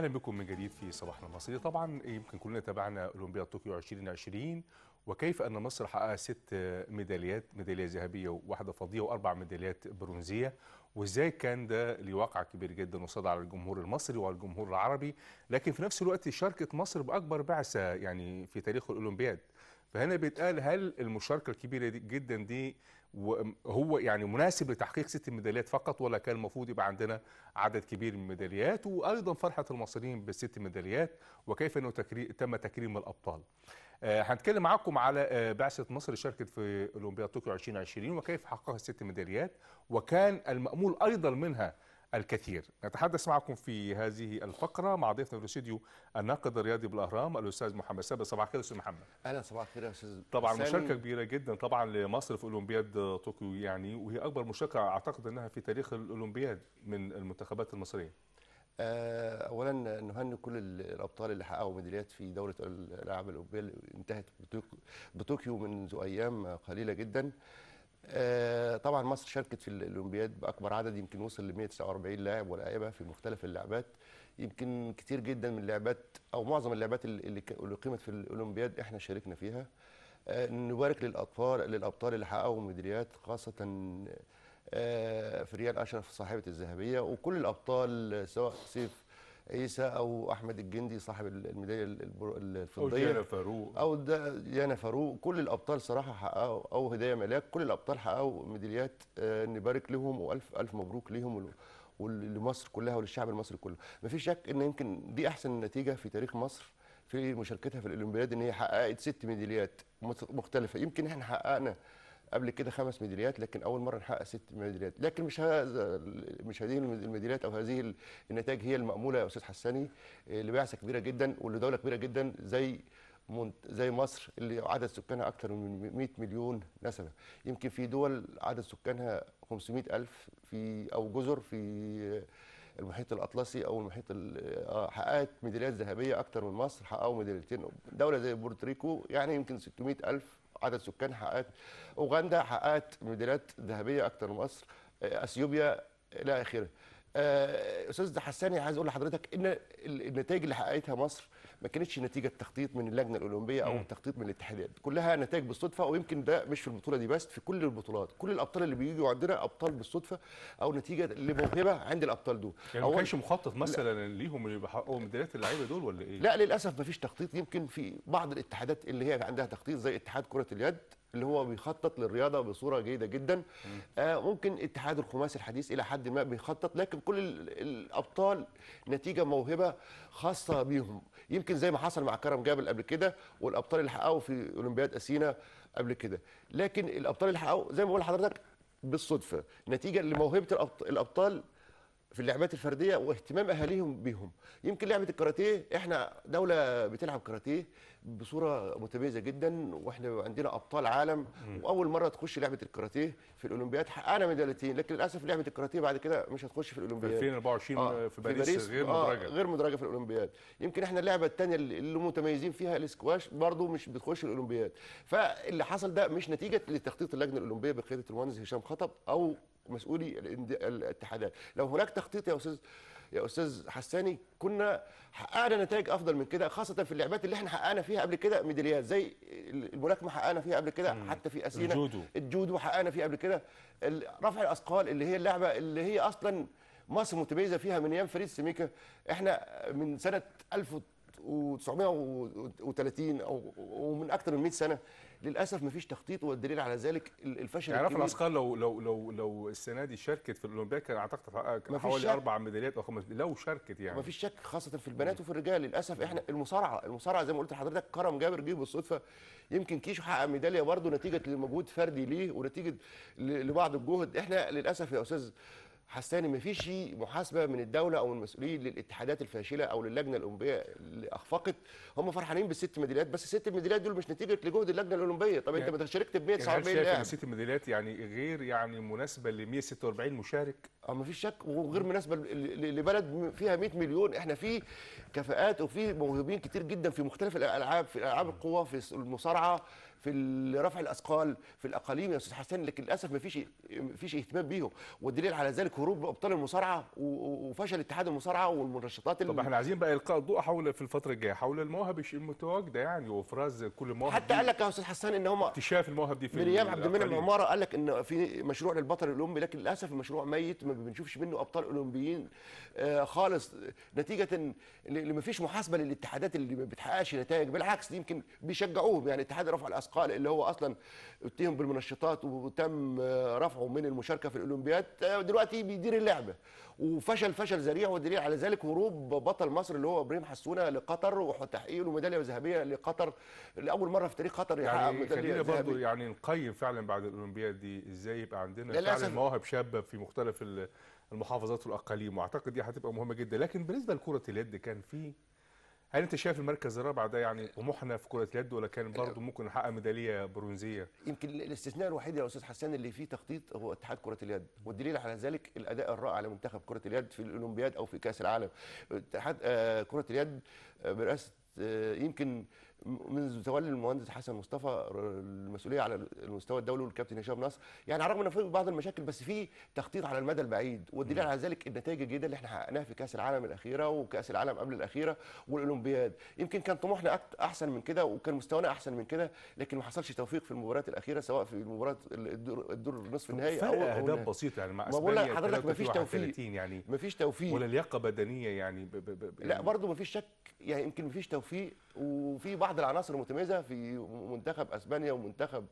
اهلا بكم من جديد في صباحنا المصري طبعا يمكن كلنا تابعنا اولمبياد طوكيو 2020 وكيف ان مصر حققت ست ميداليات ميداليه ذهبيه وواحده فضيه واربع ميداليات برونزيه وازاي كان ده ليه كبير جدا وصدى على الجمهور المصري وعلى الجمهور العربي لكن في نفس الوقت شاركت مصر باكبر بعثه يعني في تاريخ الاولمبياد فهنا بيتقال هل المشاركه الكبيره دي جدا دي هو يعني مناسب لتحقيق ست ميداليات فقط ولا كان المفروض يبقى عندنا عدد كبير من الميداليات وايضا فرحه المصريين بالست ميداليات وكيف انه تكري تم تكريم الابطال. آه هنتكلم معاكم على آه بعثه مصر شاركت في اولمبياد طوكيو 2020 وكيف حققت ست ميداليات وكان المامول ايضا منها الكثير نتحدث معكم في هذه الفقرة مع ضيفنا في الاستوديو الناقد الرياضي بالأهرام الأستاذ محمد سابق صباح الخير أستاذ محمد أهلا صباح الخير يا أستاذ طبعا سامي. مشاركة كبيرة جدا طبعا لمصر في أولمبياد طوكيو يعني وهي أكبر مشاركة أعتقد أنها في تاريخ الأولمبياد من المنتخبات المصرية آه، اولا نهني كل الابطال اللي حققوا ميداليات في دوره الالعاب الاولمبيه اللي انتهت بطوكيو منذ ايام قليله جدا آه، طبعا مصر شاركت في الاولمبياد باكبر عدد يمكن وصل ل 149 لاعب ولاعيبه في مختلف اللعبات يمكن كتير جدا من اللعبات او معظم اللعبات اللي اقيمت في الاولمبياد احنا شاركنا فيها آه، نبارك للاطفال للابطال اللي حققوا ميداليات خاصه آه، فريال اشرف صاحبه الذهبيه وكل الابطال سواء سيف عيسى او احمد الجندي صاحب الميداليه الفضيه او ديانا فاروق او ديانا فاروق كل الابطال صراحه حققوا او هدايا ملاك كل الابطال حققوا ميداليات آه، نبارك لهم والف الف مبروك لهم ولمصر كلها وللشعب المصري كله ما فيش شك ان يمكن دي احسن نتيجه في تاريخ مصر في مشاركتها في الاولمبياد ان هي حققت ست ميداليات مختلفه يمكن احنا حققنا قبل كده خمس ميداليات لكن اول مره نحقق ست ميداليات لكن مش هذا مش هذه الميداليات او هذه النتائج هي الماموله يا استاذ حساني لبعثه كبيره جدا ولدوله كبيره جدا زي زي مصر اللي عدد سكانها اكثر من 100 مليون نسمه يمكن في دول عدد سكانها 500 الف في او جزر في المحيط الاطلسي او المحيط آه، حققت ميداليات ذهبيه اكثر من مصر حققوا ميداليتين دوله زي بورتريكو يعني يمكن 600 الف عدد سكان حققت اوغندا حققت ميداليات ذهبيه اكثر من مصر آه، اثيوبيا الى اخره آه، استاذ حساني عايز اقول لحضرتك ان النتائج اللي حققتها مصر ما كانتش نتيجه تخطيط من اللجنه الاولمبيه او تخطيط من الاتحادات كلها نتائج بالصدفه ويمكن ده مش في البطوله دي بس في كل البطولات كل الابطال اللي بيجوا عندنا ابطال بالصدفه او نتيجه لموهبه عند الابطال دول يعني ما كانش مخطط مثلا ليهم اللي بيحققوا ميداليات اللعيبه دول ولا ايه لا للاسف ما فيش تخطيط يمكن في بعض الاتحادات اللي هي عندها تخطيط زي اتحاد كره اليد اللي هو بيخطط للرياضه بصوره جيده جدا آه ممكن اتحاد الخماسي الحديث الى حد ما بيخطط لكن كل الابطال نتيجه موهبه خاصه بيهم يمكن زي ما حصل مع كرم جابل قبل كده والابطال اللي حققوا في اولمبياد اسينا قبل كده لكن الابطال اللي حققوا زي ما بقول لحضرتك بالصدفه نتيجه لموهبه الابطال في اللعبات الفرديه واهتمام اهاليهم بيهم يمكن لعبه الكاراتيه احنا دوله بتلعب كاراتيه بصوره متميزه جدا واحنا عندنا ابطال عالم واول مره تخش لعبه الكاراتيه في الاولمبياد حققنا ميداليتين لكن للاسف لعبه الكاراتيه بعد كده مش هتخش في الاولمبياد 2024 آه في, باريس في باريس غير آه، مدرجه آه غير مدرجه في الاولمبياد يمكن احنا اللعبه الثانيه اللي متميزين فيها الاسكواش برضو مش بتخش الاولمبياد فاللي حصل ده مش نتيجه لتخطيط اللجنه الاولمبيه بقياده المهندس هشام خطب او مسؤولي الاتحادات لو هناك تخطيط يا استاذ يا استاذ حساني كنا حققنا نتائج افضل من كده خاصه في اللعبات اللي احنا حققنا فيها قبل كده ميداليات زي الملاكمه حققنا فيها قبل كده حتى في اسينا الجودو الجودو حققنا فيها قبل كده رفع الاثقال اللي هي اللعبه اللي هي اصلا مصر متميزه فيها من ايام فريد سميكا احنا من سنه 1930 او ومن اكثر من 100 سنه للاسف مفيش تخطيط والدليل على ذلك الفشل يعني الكبير الاسقال لو لو لو لو السنه دي شاركت في الاولمبياد كان اعتقد حوالي اربع ميداليات او خمس لو شاركت يعني مفيش شك خاصه في البنات وفي الرجال للاسف احنا المصارعه المصارعه زي ما قلت لحضرتك كرم جابر جه بالصدفه يمكن كيشو حقق ميداليه برضه نتيجه لمجهود فردي ليه ونتيجه لبعض الجهد احنا للاسف يا استاذ حساني ما فيش محاسبه من الدوله او من المسؤولين للاتحادات الفاشله او للجنه الاولمبيه اللي اخفقت هم فرحانين بالست ميداليات بس الست ميداليات دول مش نتيجه لجهد اللجنه الاولمبيه طب يعني انت ما شاركت ب 149 لاعب يعني الست ميداليات يعني غير يعني مناسبه ل 146 مشارك اه ما فيش شك وغير مناسبه لبلد فيها 100 مليون احنا في كفاءات وفي موهوبين كتير جدا في مختلف الالعاب في العاب القوه في المصارعه في رفع الاثقال في الاقاليم يا استاذ حسان لكن للاسف ما فيش ما فيش اهتمام بيهم والدليل على ذلك هروب ابطال المصارعه وفشل اتحاد المصارعه والمنشطات طب احنا عايزين بقى القاء الضوء حول في الفتره الجايه حول المواهب المتواجده يعني وافراز كل مواهب حتى قال لك يا استاذ حسان ان هم اكتشاف المواهب دي في مريم عبد المنعم عماره قال لك ان في مشروع للبطل الاولمبي لكن للاسف المشروع ميت ما بنشوفش منه ابطال اولمبيين آه، خالص نتيجه اللي ما فيش محاسبه للاتحادات اللي ما بتحققش نتائج بالعكس يمكن بيشجعوهم يعني اتحاد رفع الاثقال اثقال اللي هو اصلا اتهم بالمنشطات وتم رفعه من المشاركه في الاولمبياد دلوقتي بيدير اللعبه وفشل فشل ذريع والدليل على ذلك هروب بطل مصر اللي هو ابراهيم حسونه لقطر وتحقيق ميداليه ذهبيه لقطر لاول مره في تاريخ قطر يعني خلينا برضه يعني نقيم فعلا بعد الاولمبياد دي ازاي يبقى عندنا فعلا مواهب شابه في مختلف المحافظات والاقاليم واعتقد دي هتبقى مهمه جدا لكن بالنسبه لكره اليد كان في هل انت شايف المركز الرابع ده يعني طموحنا في كره اليد ولا كان برضه ممكن نحقق ميداليه برونزيه؟ يمكن الاستثناء الوحيد يا استاذ حسان اللي فيه تخطيط هو اتحاد كره اليد والدليل على ذلك الاداء الرائع لمنتخب كره اليد في الاولمبياد او في كاس العالم اتحاد آه، كره اليد آه، برئاسه آه، يمكن من تولي المهندس حسن مصطفى المسؤوليه على المستوى الدولي والكابتن هشام نصر يعني على الرغم ان في بعض المشاكل بس في تخطيط على المدى البعيد والدليل على ذلك النتائج الجيده اللي احنا حققناها في كاس العالم الاخيره وكاس العالم قبل الاخيره والاولمبياد يمكن كان طموحنا احسن من كده وكان مستوانا احسن من كده لكن ما حصلش توفيق في المباريات الاخيره سواء في المباراه الدور نصف النهائي او اهداف بسيطه يعني مع اسبانيا حضرتك ما فيش توفيق يعني ما فيش توفيق ولا لياقه بدنيه يعني ب ب ب لا يعني برضه ما فيش شك يعني يمكن ما فيش توفيق وفي بعض بعض العناصر المتميزه في منتخب اسبانيا ومنتخب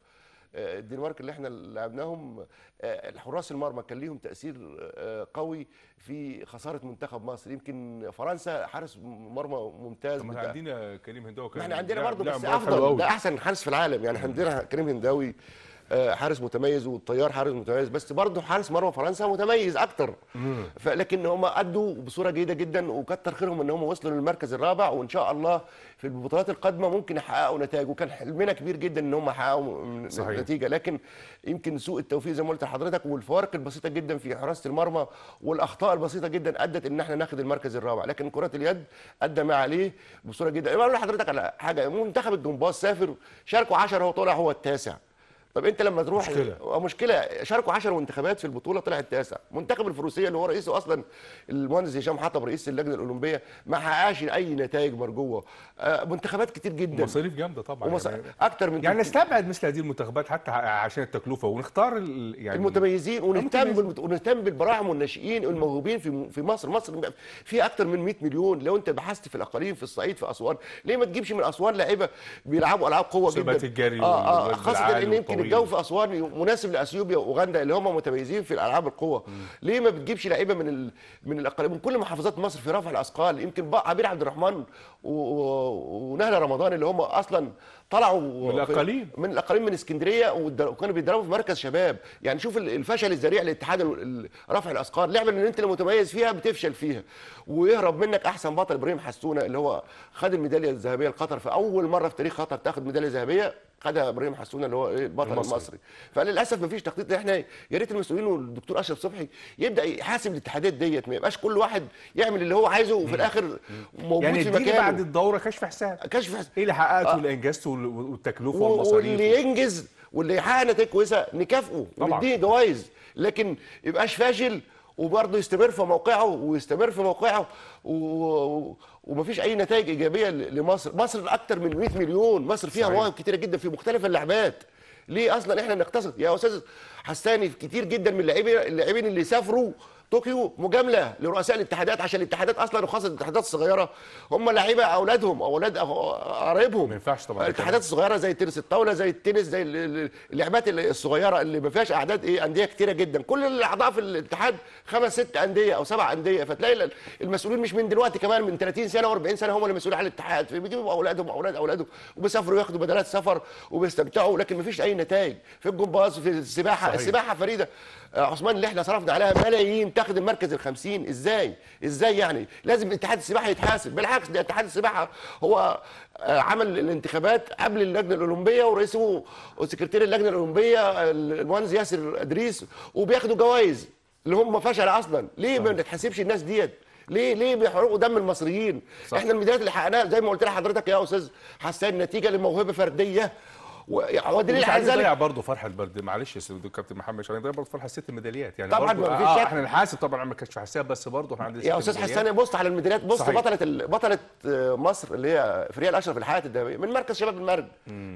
آه، الدنمارك اللي احنا لعبناهم آه، حراس المرمى كان ليهم تاثير آه، قوي في خساره منتخب مصر يمكن فرنسا حارس مرمى ممتاز طب عندنا كريم هنداوي احنا عندنا برضه بس افضل ده احسن حارس في العالم يعني عندنا كريم هنداوي آه، حارس متميز والطيار حارس متميز بس برضه حارس مرمى فرنسا متميز اكتر فلكن هم ادوا بصوره جيده جدا وكتر خيرهم ان هم وصلوا للمركز الرابع وان شاء الله في البطولات القادمه ممكن يحققوا نتائج وكان حلمنا كبير جدا ان هم يحققوا نتيجه لكن يمكن سوء التوفيق زي ما قلت لحضرتك والفوارق البسيطه جدا في حراسه المرمى والاخطاء البسيطه جدا ادت ان احنا ناخد المركز الرابع لكن كره اليد ادى ما عليه بصوره جدا اقول لحضرتك على حاجه منتخب الجمباز سافر شاركوا 10 هو طلع هو التاسع طب انت لما تروح مشكله آه، مشكله شاركوا 10 منتخبات في البطوله طلع التاسع منتخب الفروسيه اللي هو رئيسه اصلا المهندس هشام حطب رئيس اللجنه الاولمبيه ما حققش اي نتائج مرجوه آه، منتخبات كتير جدا مصاريف جامده طبعا ومص... يعني اكتر من يعني نستبعد مثل هذه المنتخبات حتى عشان التكلفه ونختار ال... يعني المتميزين ونهتم ونهتم بالبراعم والناشئين الموهوبين في في مصر مصر في اكتر من 100 مليون لو انت بحثت في الاقاليم في الصعيد في اسوان ليه ما تجيبش من اسوان لعيبه بيلعبوا العاب قوه جدا سبات الجري آه آه خاصه ان يمكن لان الجو في اسوان مناسب لاثيوبيا واوغندا اللي هم متميزين في الالعاب القوه ليه ما بتجيبش لعيبه من ال... من الاقاليم من كل محافظات مصر في رفع الاثقال يمكن عبير عبد الرحمن و... و... ونهله رمضان اللي هم اصلا طلعوا من الاقاليم من الاقاليم من اسكندريه وكانوا بيتدربوا في مركز شباب يعني شوف الفشل الذريع لاتحاد رفع الاثقال لعبه اللي انت متميز فيها بتفشل فيها ويهرب منك احسن بطل ابراهيم حسونه اللي هو خد الميداليه الذهبيه لقطر في اول مره في تاريخ قطر تاخد ميداليه ذهبيه خدها ابراهيم حسونه اللي هو إيه، البطل المصري, المصري. فللاسف مفيش تخطيط احنا يا ريت المسؤولين والدكتور اشرف صبحي يبدا يحاسب الاتحادات ديت ما يبقاش كل واحد يعمل اللي هو عايزه وفي الاخر موجود يعني في مكانه يعني بعد الدوره كشف حساب كشف حساب ايه اللي حققته آه. انجزته والتكلفه والمصاريف واللي ينجز واللي يحقق نتائج كويسه نكافئه ونديه جوائز لكن ما يبقاش فاشل وبرضه يستمر في موقعه ويستمر في موقعه و... ومفيش اي نتائج ايجابيه لمصر مصر اكتر من 100 مليون مصر فيها مواهب كتيره جدا في مختلف اللعبات ليه اصلا احنا نقتصد يا استاذ حساني كتير جدا من اللاعبين اللاعبين اللي سافروا طوكيو مجامله لرؤساء الاتحادات عشان الاتحادات اصلا وخاصه الاتحادات الصغيره هم لعيبه اولادهم او اولاد قرايبهم ما ينفعش طبعا الاتحادات الصغيره زي تنس الطاوله زي التنس زي اللعبات الصغيره اللي ما فيهاش اعداد ايه انديه كتيره جدا كل الاعضاء في الاتحاد خمس ست انديه او سبع انديه فتلاقي المسؤولين مش من دلوقتي كمان من 30 سنه و40 سنه هم اللي مسؤولين عن الاتحاد فبيجيبوا اولادهم اولاد اولادهم وبيسافروا ياخدوا بدلات سفر وبيستمتعوا لكن ما فيش اي نتائج في الجمباز في السباحه صحيح. السباحه فريده آه، عثمان اللي احنا صرفنا عليها ملايين تاخد المركز ال 50 ازاي؟ ازاي ازاي يعني لازم اتحاد السباحه يتحاسب بالعكس ده اتحاد السباحه هو آه، عمل الانتخابات قبل اللجنه الاولمبيه ورئيسه وسكرتير اللجنه الاولمبيه المهندس ياسر ادريس وبياخدوا جوائز اللي هم فشل اصلا ليه ما نتحاسبش الناس ديت ليه ليه بيحرقوا دم المصريين صح. احنا الميداليات اللي حققناها زي ما قلت لحضرتك يا استاذ حسان نتيجه لموهبه فرديه هو دليل على ذلك ضيع برضه فرحه البلد معلش يا سيدي كابتن محمد شاهين ضيع برضه فرحه ست ميداليات يعني طبعا ما فيش آه، شك احنا نحاسب طبعا ما كانش حساب بس برضه احنا عندنا يا استاذ حسان بص على الميداليات بص بطله بطله آه، مصر اللي هي فريال اشرف الحياه الذهبيه من مركز شباب المرج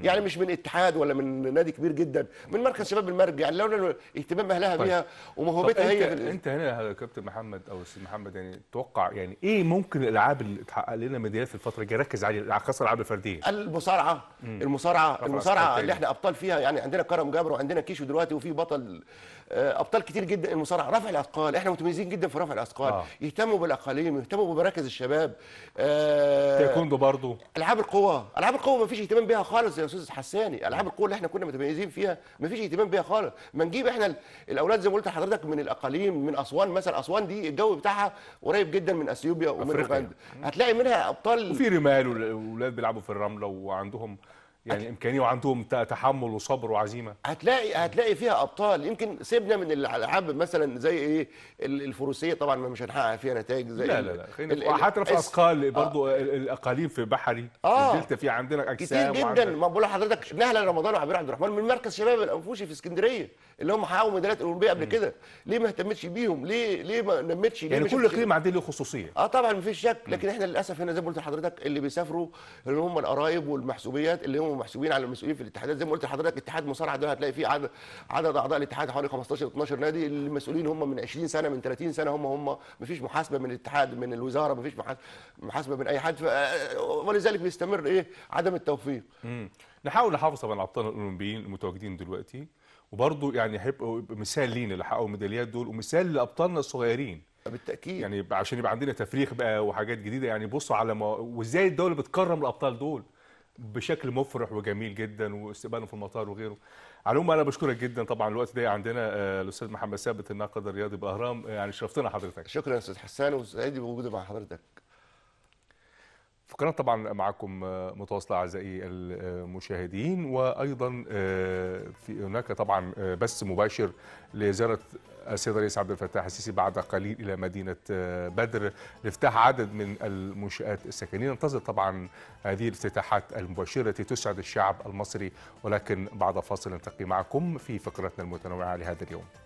يعني مش من اتحاد ولا من نادي كبير جدا من مركز شباب المرج يعني لولا اهتمام اهلها طيب. بيها وموهبتها هي انت هنا يا كابتن محمد او استاذ محمد يعني توقع يعني ايه ممكن الالعاب اللي تحقق لنا ميداليات في الفتره الجايه ركز عليها خاصه الالعاب الفرديه المصارعه المصارعه المصارعه آه، الساعه اللي احنا ابطال فيها يعني عندنا كرم جابر وعندنا كيشو دلوقتي وفي بطل آه، ابطال كتير جدا المصارعه رفع الاثقال احنا متميزين جدا في رفع الاثقال آه. يهتموا بالاقاليم يهتموا بمراكز الشباب آه تايكوندو برضو العاب القوى العاب القوى ما فيش اهتمام بيها خالص يا استاذ حساني العاب آه. القوى اللي احنا كنا متميزين فيها ما فيش اهتمام بيها خالص ما نجيب احنا الاولاد زي ما قلت لحضرتك من الاقاليم من اسوان مثلا اسوان دي الجو بتاعها قريب جدا من اثيوبيا ومن اوغندا هتلاقي منها ابطال وفي رمال والاولاد بيلعبوا في الرمله وعندهم يعني أكيد. امكانيه وعندهم تحمل وصبر وعزيمه هتلاقي هتلاقي فيها ابطال يمكن سيبنا من الالعاب مثلا زي ايه الفروسيه طبعا ما مش هنحقق فيها نتائج زي لا لا لا خلينا حتى في اثقال برضه آه. الاقاليم في بحري آه. الدلتا في عندنا اجسام كتير جدا ما بقول لحضرتك نهله رمضان وعبير عبد الرحمن من مركز شباب الانفوشي في اسكندريه اللي هم حققوا ميداليات اولمبيه قبل كده ليه ما اهتمتش بيهم ليه ليه ما نمتش ليه يعني كل اقليم عندي له خصوصيه اه طبعا مفيش شك لكن احنا للاسف هنا زي ما قلت لحضرتك اللي بيسافروا اللي هم القرايب والمحسوبيات اللي هم ومحسوبين محسوبين على المسؤولين في الاتحادات زي ما قلت لحضرتك اتحاد مصارعه ده هتلاقي فيه عدد عدد اعضاء الاتحاد حوالي 15 12 نادي المسؤولين هم من 20 سنه من 30 سنه هم هم مفيش محاسبه من الاتحاد من الوزاره مفيش محاسبه من اي حد آه، ولذلك بيستمر ايه عدم التوفيق مم. نحاول نحافظ طبعا على الابطال الاولمبيين المتواجدين دلوقتي وبرضه يعني هيبقوا مثال لينا اللي حققوا ميداليات دول ومثال لابطالنا الصغيرين بالتاكيد يعني عشان يبقى عندنا تفريخ بقى وحاجات جديده يعني بصوا على ما وازاي الدوله بتكرم الابطال دول بشكل مفرح وجميل جدا واستقبالهم في المطار وغيره على العموم انا بشكرك جدا طبعا الوقت ده عندنا آه، الاستاذ محمد ثابت الناقد الرياضي باهرام آه، يعني شرفتنا حضرتك شكرا يا استاذ حسان وسعيد بوجودي مع حضرتك فقرات طبعا معكم آه، متواصله اعزائي المشاهدين وايضا آه، في هناك طبعا آه، بث مباشر لزياره السيد الرئيس عبد الفتاح السيسي بعد قليل الى مدينه بدر لافتتاح عدد من المنشات السكنيه ننتظر طبعا هذه الافتتاحات المباشره التي تسعد الشعب المصري ولكن بعد فاصل نلتقي معكم في فقرتنا المتنوعه لهذا اليوم